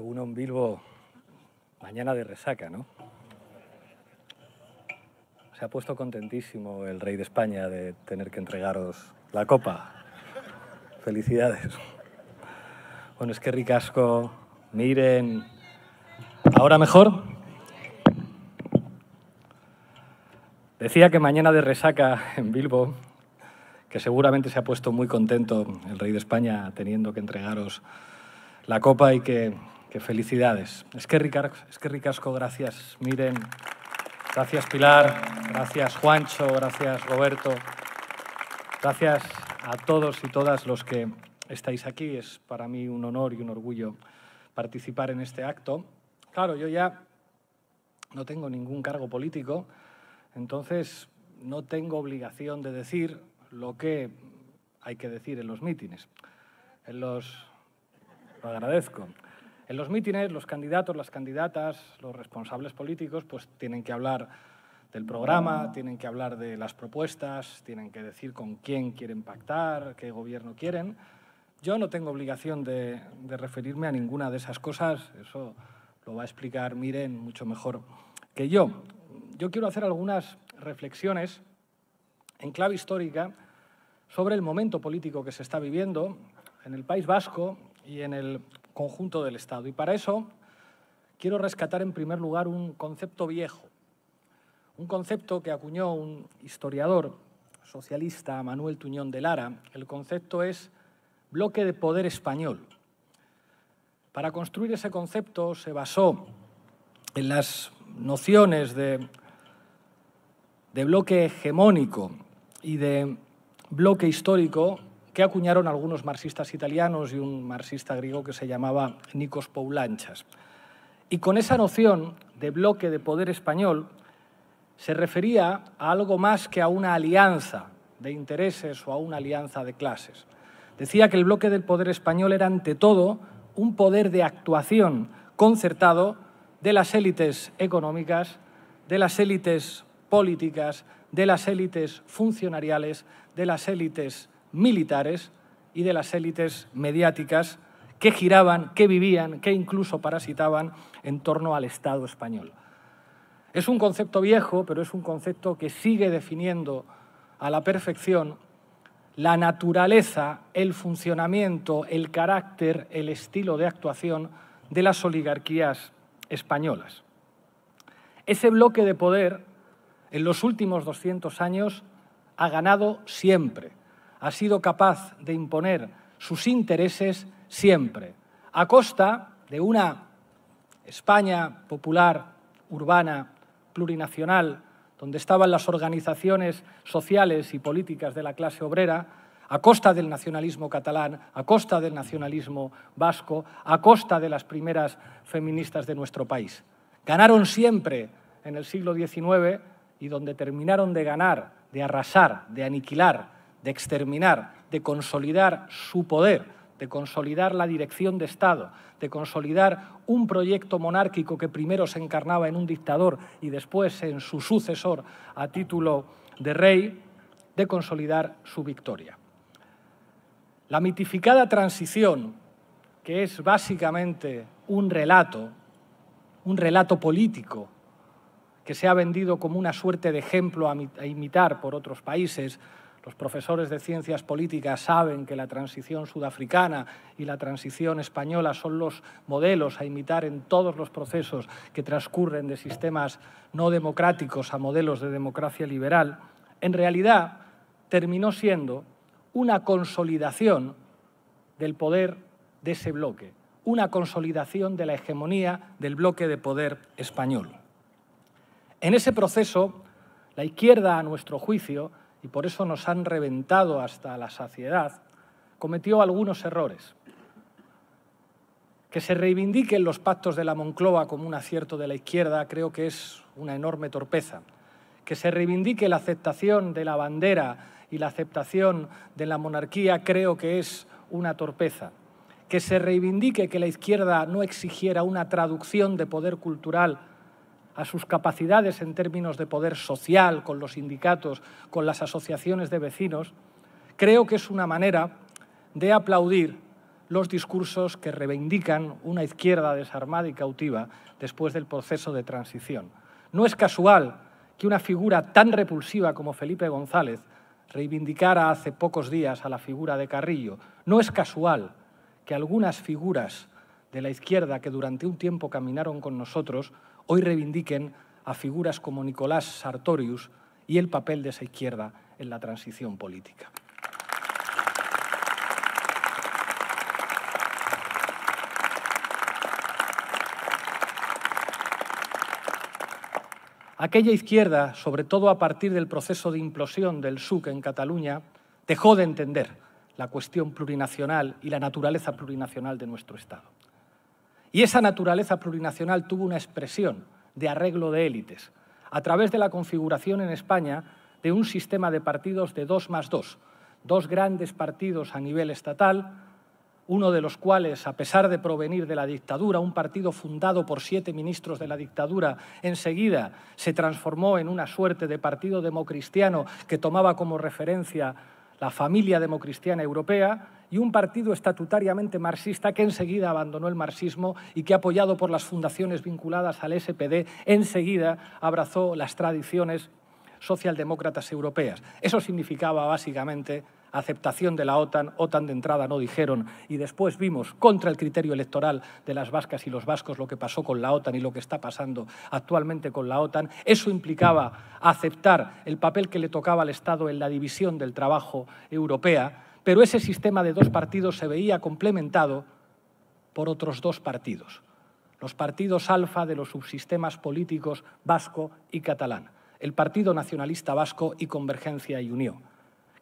uno en Bilbo mañana de resaca, ¿no? Se ha puesto contentísimo el rey de España de tener que entregaros la copa. Felicidades. Bueno, es que ricasco. Miren, ¿ahora mejor? Decía que mañana de resaca en Bilbo, que seguramente se ha puesto muy contento el rey de España teniendo que entregaros la copa y que ¡Qué felicidades. Es que, es que Ricasco, gracias. Miren, gracias Pilar, gracias Juancho, gracias Roberto. Gracias a todos y todas los que estáis aquí. Es para mí un honor y un orgullo participar en este acto. Claro, yo ya no tengo ningún cargo político, entonces no tengo obligación de decir lo que hay que decir en los mítines. En los... Lo agradezco. En los mítines, los candidatos, las candidatas, los responsables políticos, pues tienen que hablar del programa, tienen que hablar de las propuestas, tienen que decir con quién quieren pactar, qué gobierno quieren. Yo no tengo obligación de, de referirme a ninguna de esas cosas, eso lo va a explicar Miren mucho mejor que yo. Yo quiero hacer algunas reflexiones en clave histórica sobre el momento político que se está viviendo en el País Vasco y en el conjunto del Estado. Y para eso quiero rescatar en primer lugar un concepto viejo, un concepto que acuñó un historiador socialista, Manuel Tuñón de Lara. El concepto es bloque de poder español. Para construir ese concepto se basó en las nociones de, de bloque hegemónico y de bloque histórico que acuñaron algunos marxistas italianos y un marxista griego que se llamaba Nikos Poulanchas. Y con esa noción de bloque de poder español se refería a algo más que a una alianza de intereses o a una alianza de clases. Decía que el bloque del poder español era ante todo un poder de actuación concertado de las élites económicas, de las élites políticas, de las élites funcionariales, de las élites militares y de las élites mediáticas que giraban, que vivían, que incluso parasitaban en torno al Estado español. Es un concepto viejo, pero es un concepto que sigue definiendo a la perfección la naturaleza, el funcionamiento, el carácter, el estilo de actuación de las oligarquías españolas. Ese bloque de poder en los últimos 200 años ha ganado siempre ha sido capaz de imponer sus intereses siempre, a costa de una España popular, urbana, plurinacional, donde estaban las organizaciones sociales y políticas de la clase obrera, a costa del nacionalismo catalán, a costa del nacionalismo vasco, a costa de las primeras feministas de nuestro país. Ganaron siempre en el siglo XIX y donde terminaron de ganar, de arrasar, de aniquilar de exterminar, de consolidar su poder, de consolidar la dirección de Estado, de consolidar un proyecto monárquico que primero se encarnaba en un dictador y después en su sucesor a título de rey, de consolidar su victoria. La mitificada transición, que es básicamente un relato, un relato político, que se ha vendido como una suerte de ejemplo a imitar por otros países, los profesores de ciencias políticas saben que la transición sudafricana y la transición española son los modelos a imitar en todos los procesos que transcurren de sistemas no democráticos a modelos de democracia liberal. En realidad, terminó siendo una consolidación del poder de ese bloque, una consolidación de la hegemonía del bloque de poder español. En ese proceso, la izquierda, a nuestro juicio, y por eso nos han reventado hasta la saciedad, cometió algunos errores. Que se reivindiquen los pactos de la Moncloa como un acierto de la izquierda creo que es una enorme torpeza. Que se reivindique la aceptación de la bandera y la aceptación de la monarquía creo que es una torpeza. Que se reivindique que la izquierda no exigiera una traducción de poder cultural a sus capacidades en términos de poder social con los sindicatos, con las asociaciones de vecinos, creo que es una manera de aplaudir los discursos que reivindican una izquierda desarmada y cautiva después del proceso de transición. No es casual que una figura tan repulsiva como Felipe González reivindicara hace pocos días a la figura de Carrillo. No es casual que algunas figuras de la izquierda que durante un tiempo caminaron con nosotros hoy reivindiquen a figuras como Nicolás Sartorius y el papel de esa izquierda en la transición política. Aquella izquierda, sobre todo a partir del proceso de implosión del SUC en Cataluña, dejó de entender la cuestión plurinacional y la naturaleza plurinacional de nuestro Estado. Y esa naturaleza plurinacional tuvo una expresión de arreglo de élites, a través de la configuración en España de un sistema de partidos de dos más dos, dos grandes partidos a nivel estatal, uno de los cuales, a pesar de provenir de la dictadura, un partido fundado por siete ministros de la dictadura, enseguida se transformó en una suerte de partido democristiano que tomaba como referencia la familia democristiana europea y un partido estatutariamente marxista que enseguida abandonó el marxismo y que, apoyado por las fundaciones vinculadas al SPD, enseguida abrazó las tradiciones socialdemócratas europeas. Eso significaba básicamente aceptación de la OTAN, OTAN de entrada no dijeron, y después vimos contra el criterio electoral de las vascas y los vascos lo que pasó con la OTAN y lo que está pasando actualmente con la OTAN, eso implicaba aceptar el papel que le tocaba al Estado en la división del trabajo europea, pero ese sistema de dos partidos se veía complementado por otros dos partidos, los partidos alfa de los subsistemas políticos vasco y catalán, el Partido Nacionalista Vasco y Convergencia y Unión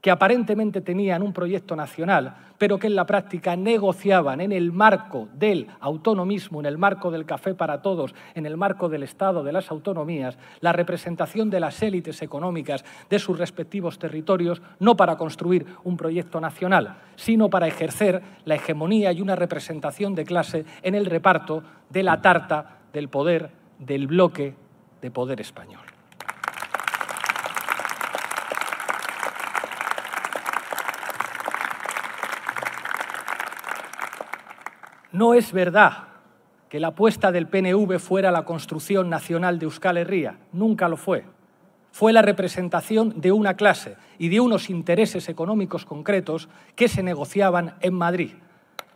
que aparentemente tenían un proyecto nacional, pero que en la práctica negociaban en el marco del autonomismo, en el marco del café para todos, en el marco del Estado de las autonomías, la representación de las élites económicas de sus respectivos territorios, no para construir un proyecto nacional, sino para ejercer la hegemonía y una representación de clase en el reparto de la tarta del poder del bloque de poder español. No es verdad que la apuesta del PNV fuera la construcción nacional de Euskal Herria. Nunca lo fue. Fue la representación de una clase y de unos intereses económicos concretos que se negociaban en Madrid.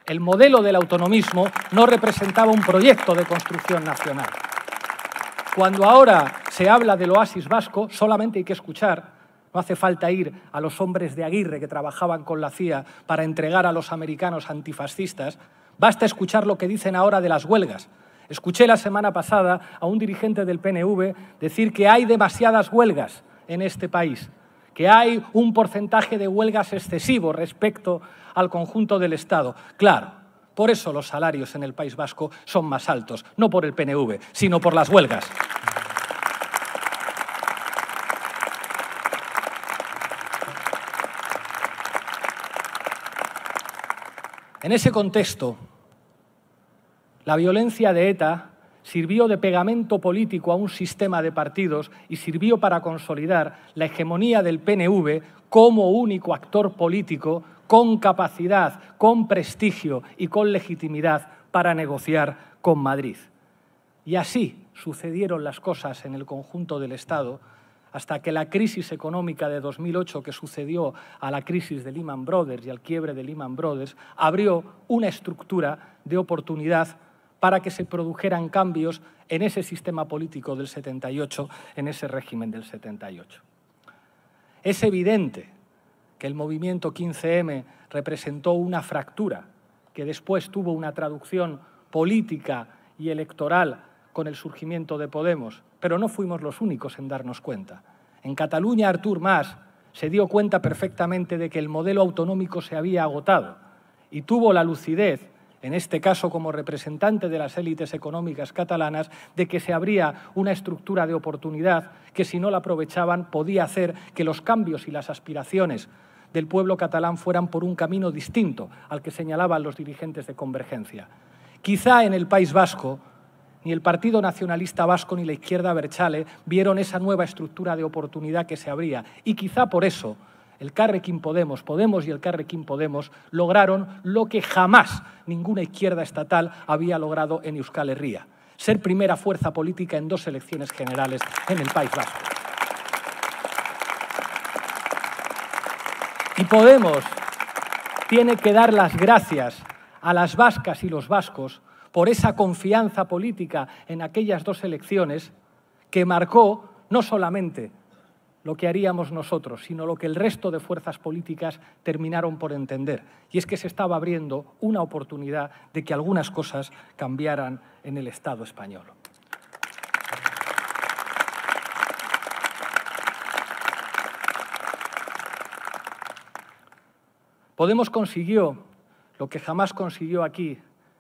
El modelo del autonomismo no representaba un proyecto de construcción nacional. Cuando ahora se habla del oasis vasco, solamente hay que escuchar no hace falta ir a los hombres de Aguirre que trabajaban con la CIA para entregar a los americanos antifascistas Basta escuchar lo que dicen ahora de las huelgas. Escuché la semana pasada a un dirigente del PNV decir que hay demasiadas huelgas en este país, que hay un porcentaje de huelgas excesivo respecto al conjunto del Estado. Claro, por eso los salarios en el País Vasco son más altos, no por el PNV, sino por las huelgas. En ese contexto, la violencia de ETA sirvió de pegamento político a un sistema de partidos y sirvió para consolidar la hegemonía del PNV como único actor político con capacidad, con prestigio y con legitimidad para negociar con Madrid. Y así sucedieron las cosas en el conjunto del Estado hasta que la crisis económica de 2008 que sucedió a la crisis de Lehman Brothers y al quiebre de Lehman Brothers abrió una estructura de oportunidad para que se produjeran cambios en ese sistema político del 78, en ese régimen del 78. Es evidente que el movimiento 15M representó una fractura que después tuvo una traducción política y electoral con el surgimiento de Podemos, pero no fuimos los únicos en darnos cuenta. En Cataluña, Artur Mas se dio cuenta perfectamente de que el modelo autonómico se había agotado y tuvo la lucidez en este caso como representante de las élites económicas catalanas, de que se abría una estructura de oportunidad que si no la aprovechaban podía hacer que los cambios y las aspiraciones del pueblo catalán fueran por un camino distinto al que señalaban los dirigentes de Convergencia. Quizá en el País Vasco ni el Partido Nacionalista Vasco ni la izquierda Berchale vieron esa nueva estructura de oportunidad que se abría y quizá por eso el Carrequín Podemos, Podemos y el Carrequín Podemos lograron lo que jamás ninguna izquierda estatal había logrado en Euskal Herria, ser primera fuerza política en dos elecciones generales en el País Vasco. Y Podemos tiene que dar las gracias a las vascas y los vascos por esa confianza política en aquellas dos elecciones que marcó no solamente lo que haríamos nosotros, sino lo que el resto de fuerzas políticas terminaron por entender. Y es que se estaba abriendo una oportunidad de que algunas cosas cambiaran en el Estado español. Podemos consiguió lo que jamás consiguió aquí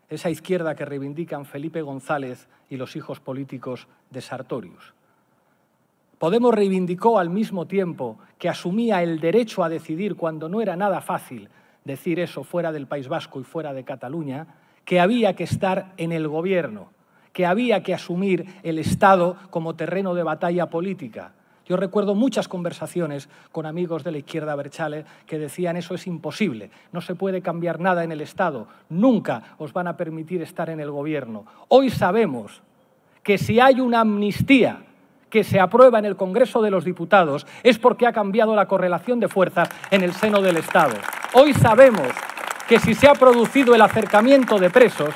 esa izquierda que reivindican Felipe González y los hijos políticos de Sartorius. Podemos reivindicó al mismo tiempo que asumía el derecho a decidir cuando no era nada fácil decir eso fuera del País Vasco y fuera de Cataluña, que había que estar en el gobierno, que había que asumir el Estado como terreno de batalla política. Yo recuerdo muchas conversaciones con amigos de la izquierda Berchale que decían eso es imposible, no se puede cambiar nada en el Estado, nunca os van a permitir estar en el gobierno. Hoy sabemos que si hay una amnistía que se aprueba en el Congreso de los Diputados es porque ha cambiado la correlación de fuerzas en el seno del Estado. Hoy sabemos que si se ha producido el acercamiento de presos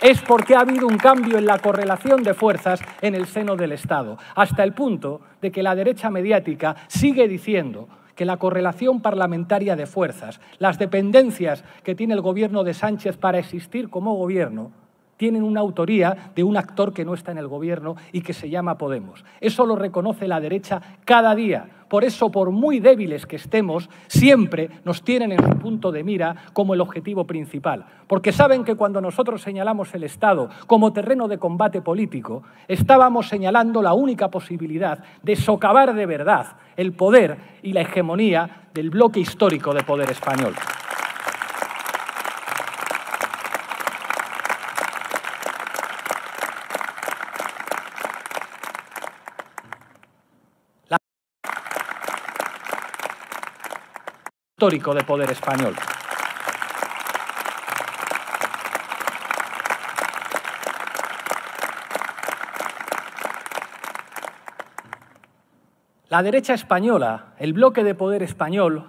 es porque ha habido un cambio en la correlación de fuerzas en el seno del Estado, hasta el punto de que la derecha mediática sigue diciendo que la correlación parlamentaria de fuerzas, las dependencias que tiene el gobierno de Sánchez para existir como gobierno, tienen una autoría de un actor que no está en el gobierno y que se llama Podemos. Eso lo reconoce la derecha cada día. Por eso, por muy débiles que estemos, siempre nos tienen en su punto de mira como el objetivo principal. Porque saben que cuando nosotros señalamos el Estado como terreno de combate político, estábamos señalando la única posibilidad de socavar de verdad el poder y la hegemonía del bloque histórico de poder español. histórico de poder español. La derecha española, el bloque de poder español,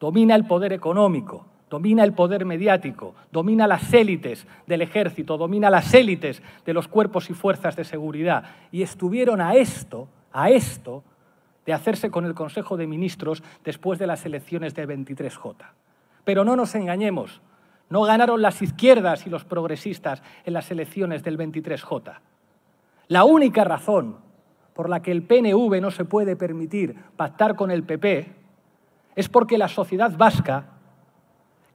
domina el poder económico, domina el poder mediático, domina las élites del ejército, domina las élites de los cuerpos y fuerzas de seguridad. Y estuvieron a esto, a esto, de hacerse con el Consejo de Ministros después de las elecciones del 23J. Pero no nos engañemos, no ganaron las izquierdas y los progresistas en las elecciones del 23J. La única razón por la que el PNV no se puede permitir pactar con el PP es porque la sociedad vasca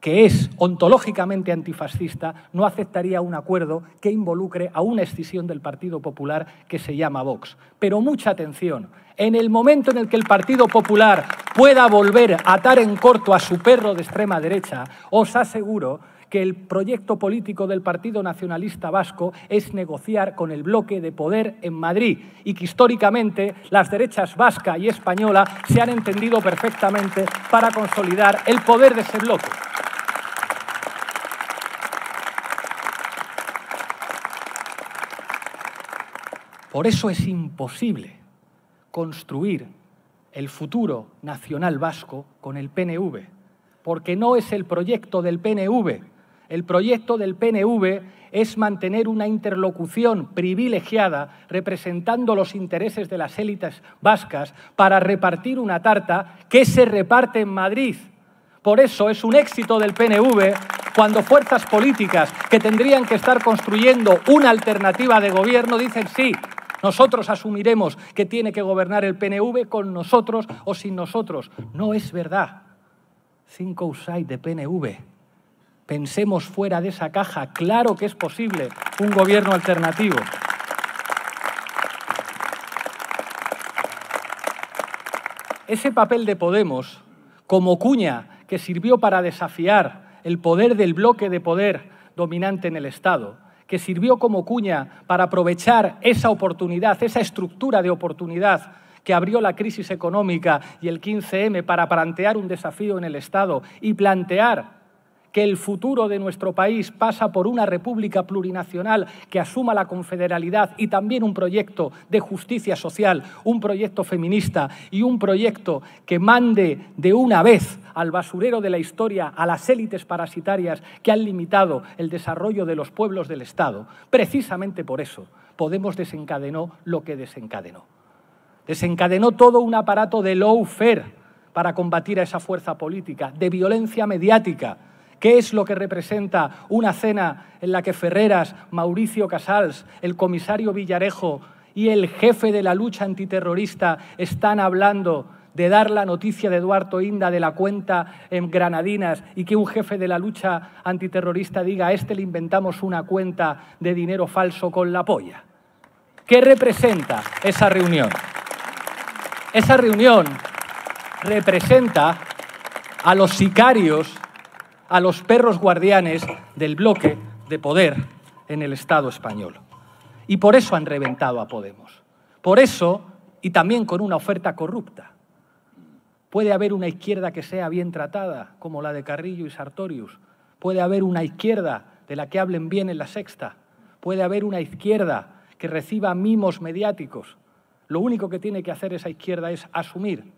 que es ontológicamente antifascista, no aceptaría un acuerdo que involucre a una escisión del Partido Popular que se llama Vox. Pero mucha atención, en el momento en el que el Partido Popular pueda volver a atar en corto a su perro de extrema derecha, os aseguro que el proyecto político del Partido Nacionalista Vasco es negociar con el bloque de poder en Madrid y que históricamente las derechas vasca y española se han entendido perfectamente para consolidar el poder de ese bloque. Por eso es imposible construir el futuro nacional vasco con el PNV, porque no es el proyecto del PNV. El proyecto del PNV es mantener una interlocución privilegiada representando los intereses de las élites vascas para repartir una tarta que se reparte en Madrid. Por eso es un éxito del PNV cuando fuerzas políticas que tendrían que estar construyendo una alternativa de gobierno dicen sí, nosotros asumiremos que tiene que gobernar el PNV con nosotros o sin nosotros. No es verdad. Cinco usai de PNV. Pensemos fuera de esa caja. Claro que es posible un gobierno alternativo. Ese papel de Podemos, como cuña que sirvió para desafiar el poder del bloque de poder dominante en el Estado, que sirvió como cuña para aprovechar esa oportunidad, esa estructura de oportunidad que abrió la crisis económica y el 15M para plantear un desafío en el Estado y plantear que el futuro de nuestro país pasa por una república plurinacional que asuma la confederalidad y también un proyecto de justicia social, un proyecto feminista y un proyecto que mande de una vez al basurero de la historia a las élites parasitarias que han limitado el desarrollo de los pueblos del Estado. Precisamente por eso Podemos desencadenó lo que desencadenó. Desencadenó todo un aparato de lawfare para combatir a esa fuerza política, de violencia mediática, ¿Qué es lo que representa una cena en la que Ferreras, Mauricio Casals, el comisario Villarejo y el jefe de la lucha antiterrorista están hablando de dar la noticia de Eduardo Inda de la cuenta en Granadinas y que un jefe de la lucha antiterrorista diga, a este le inventamos una cuenta de dinero falso con la polla? ¿Qué representa esa reunión? Esa reunión representa a los sicarios a los perros guardianes del bloque de poder en el Estado español. Y por eso han reventado a Podemos. Por eso, y también con una oferta corrupta. Puede haber una izquierda que sea bien tratada, como la de Carrillo y Sartorius. Puede haber una izquierda de la que hablen bien en la sexta. Puede haber una izquierda que reciba mimos mediáticos. Lo único que tiene que hacer esa izquierda es asumir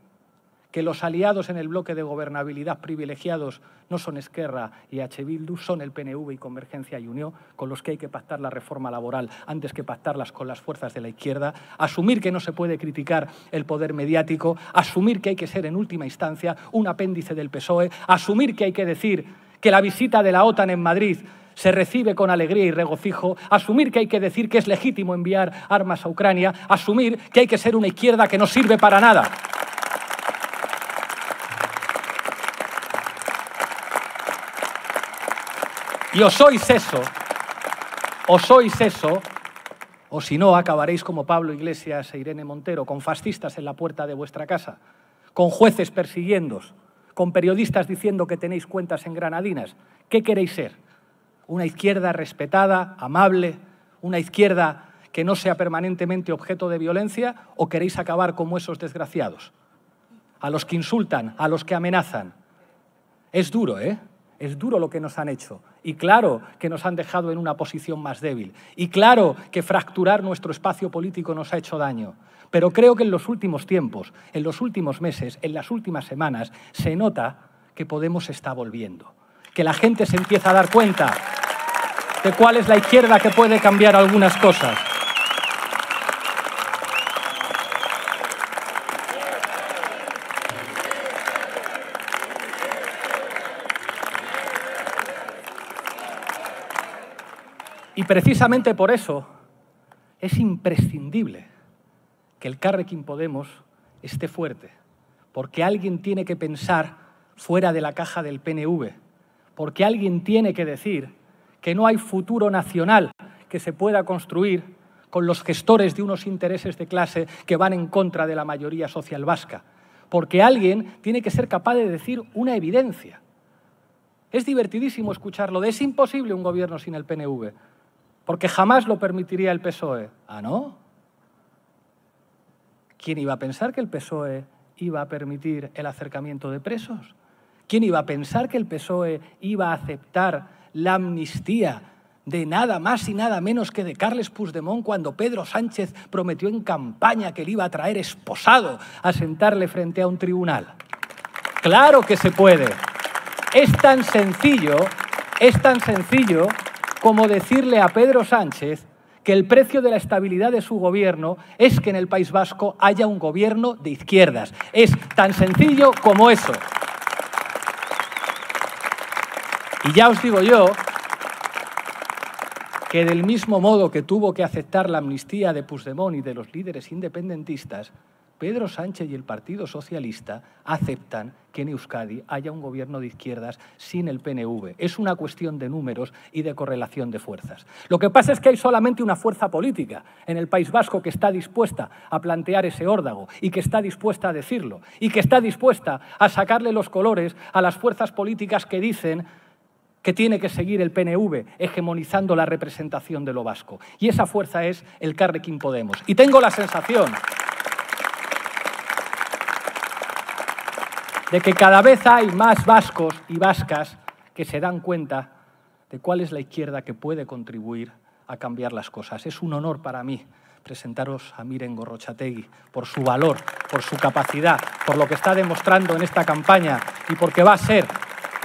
que los aliados en el bloque de gobernabilidad privilegiados no son Esquerra y H. Bildu, son el PNV y Convergencia y Unión, con los que hay que pactar la reforma laboral antes que pactarlas con las fuerzas de la izquierda, asumir que no se puede criticar el poder mediático, asumir que hay que ser en última instancia un apéndice del PSOE, asumir que hay que decir que la visita de la OTAN en Madrid se recibe con alegría y regocijo, asumir que hay que decir que es legítimo enviar armas a Ucrania, asumir que hay que ser una izquierda que no sirve para nada. Y os sois eso, o sois eso, o si no, acabaréis como Pablo Iglesias e Irene Montero, con fascistas en la puerta de vuestra casa, con jueces persiguiendo, con periodistas diciendo que tenéis cuentas en granadinas. ¿Qué queréis ser? ¿Una izquierda respetada, amable? ¿Una izquierda que no sea permanentemente objeto de violencia? ¿O queréis acabar como esos desgraciados? A los que insultan, a los que amenazan. Es duro, ¿eh? Es duro lo que nos han hecho. Y claro que nos han dejado en una posición más débil. Y claro que fracturar nuestro espacio político nos ha hecho daño. Pero creo que en los últimos tiempos, en los últimos meses, en las últimas semanas, se nota que Podemos está volviendo. Que la gente se empieza a dar cuenta de cuál es la izquierda que puede cambiar algunas cosas. Y precisamente por eso es imprescindible que el Carrequín Podemos esté fuerte, porque alguien tiene que pensar fuera de la caja del PNV, porque alguien tiene que decir que no hay futuro nacional que se pueda construir con los gestores de unos intereses de clase que van en contra de la mayoría social vasca, porque alguien tiene que ser capaz de decir una evidencia. Es divertidísimo escucharlo, es imposible un gobierno sin el PNV porque jamás lo permitiría el PSOE. ¿Ah, no? ¿Quién iba a pensar que el PSOE iba a permitir el acercamiento de presos? ¿Quién iba a pensar que el PSOE iba a aceptar la amnistía de nada más y nada menos que de Carles Puigdemont cuando Pedro Sánchez prometió en campaña que le iba a traer esposado a sentarle frente a un tribunal? Claro que se puede. Es tan sencillo, es tan sencillo como decirle a Pedro Sánchez que el precio de la estabilidad de su gobierno es que en el País Vasco haya un gobierno de izquierdas. Es tan sencillo como eso. Y ya os digo yo que del mismo modo que tuvo que aceptar la amnistía de Puigdemont y de los líderes independentistas, Pedro Sánchez y el Partido Socialista aceptan que en Euskadi haya un gobierno de izquierdas sin el PNV. Es una cuestión de números y de correlación de fuerzas. Lo que pasa es que hay solamente una fuerza política en el País Vasco que está dispuesta a plantear ese órdago y que está dispuesta a decirlo y que está dispuesta a sacarle los colores a las fuerzas políticas que dicen que tiene que seguir el PNV hegemonizando la representación de lo vasco. Y esa fuerza es el Carrequín Podemos. Y tengo la sensación de que cada vez hay más vascos y vascas que se dan cuenta de cuál es la izquierda que puede contribuir a cambiar las cosas. Es un honor para mí presentaros a Miren Gorrochategui por su valor, por su capacidad, por lo que está demostrando en esta campaña y porque va a ser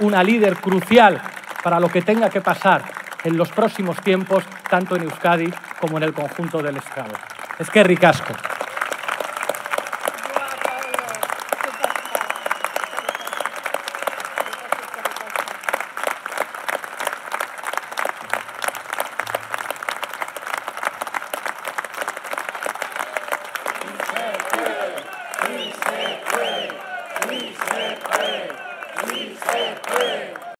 una líder crucial para lo que tenga que pasar en los próximos tiempos, tanto en Euskadi como en el conjunto del Estado. Es que ricasco.